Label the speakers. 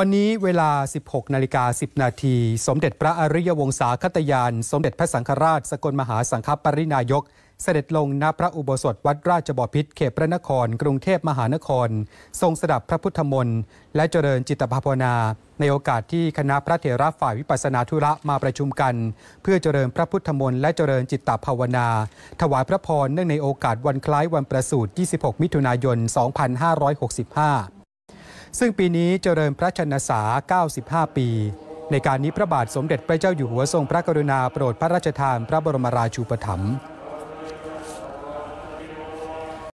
Speaker 1: วันนี้เวลา 16 นาฬิกา 10 นาที สมเด็จพระอริยวงศาคตยาน สมเด็จพระสังฆราช สกลมหาสังฆปรินายก เสด็จลงณพระอุโบสถวัดราชบพิตรเขตพระนคร กรุงเทพมหานคร ทรงสดับพระพุทธมนต์และเจริญจิตภาวนา ในโอกาสที่คณะพระเถระฝ่ายวิปัสนาธุระมาประชุมกัน เพื่อเจริญพระพุทธมนต์และเจริญจิตตภาวนา ถวายพระพรเนื่องในโอกาสวันคล้ายวันประสูติ 26 มิถุนายน 2565ซึ่งปีนี้เจริญพระชนษา95 ปี ในการนี้พระบาทสมเด็จพระเจ้าอยู่หัวทรงพระกรุณาโปรดพระราชทานพระบรมราชูปถัมภ์